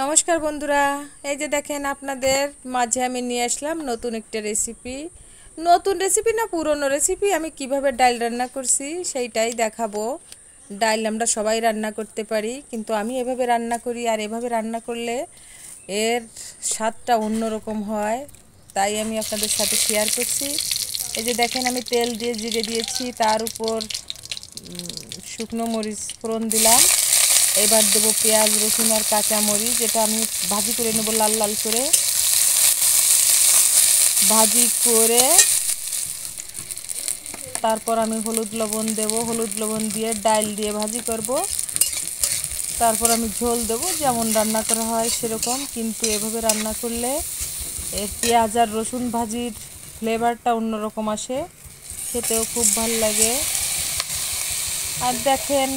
নমস্কার বন্ধুরা এই যে দেখেন আপনাদের মাঝে আমি নিয়ে আসলাম নতুন একটা রেসিপি নতুন রেসিপি না পুরনো রেসিপি আমি কিভাবে ডাল রান্না করছি সেইটাই দেখাবো ডাল আমরা সবাই রান্না করতে পারি কিন্তু আমি এভাবে রান্না করি আর এভাবে রান্না করলে এর স্বাদটা অন্যরকম হয় তাই আমি আপনাদের সাথে শেয়ার করছি এই যে দেখেন আমি তেল দিয়ে জিরে দিয়েছি তার উপর শুকনো মরিচ ফোড়ন দিলাম এবার দেবো পেঁয়াজ রসুন আর কাঁচামরিচ এটা আমি ভাজি করে নেবো লাল লাল করে ভাজি করে তারপর আমি হলুদ লবণ দেব হলুদ লবণ দিয়ে ডাল দিয়ে ভাজি করব তারপর আমি ঝোল দেব যেমন রান্না করা হয় সেরকম কিন্তু এভাবে রান্না করলে পেঁয়াজ আর রসুন ভাজির ফ্লেভারটা অন্যরকম আসে খেতেও খুব ভাল লাগে আর দেখেন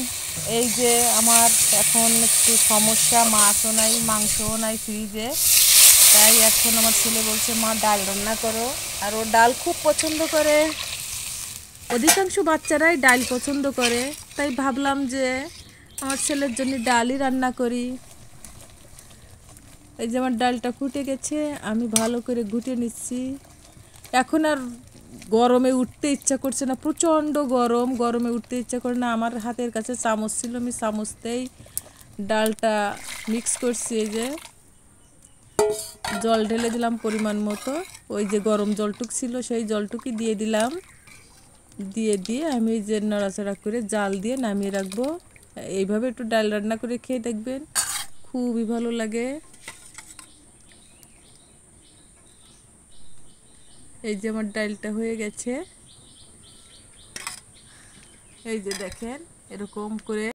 এই যে আমার এখন একটু সমস্যা মাছও নাই মাংসও নাই ফ্রিজে তাই এখন আমার ছেলে বলছে মা ডাল রান্না করো আর ও ডাল খুব পছন্দ করে অধিকাংশ বাচ্চারাই ডাল পছন্দ করে তাই ভাবলাম যে আমার ছেলের জন্য ডালই রান্না করি এই যে আমার ডালটা ফুটে গেছে আমি ভালো করে ঘুটে নিচ্ছি এখন আর গরমে উঠতে ইচ্ছা করছে না প্রচণ্ড গরম গরমে উঠতে ইচ্ছা করে না আমার হাতের কাছে চামচ ছিল আমি চামচতেই ডালটা মিক্স করছি যে জল ঢেলে দিলাম পরিমাণ মতো ওই যে গরম জলটুক ছিল সেই জলটুকি দিয়ে দিলাম দিয়ে দিয়ে আমি যে নড়াচড়া করে জাল দিয়ে নামিয়ে রাখবো এইভাবে একটু ডাল রান্না করে খেয়ে দেখবেন খুবই ভালো লাগে এই যে আমার ডালটা হয়ে গেছে এই যে দেখেন এরকম করে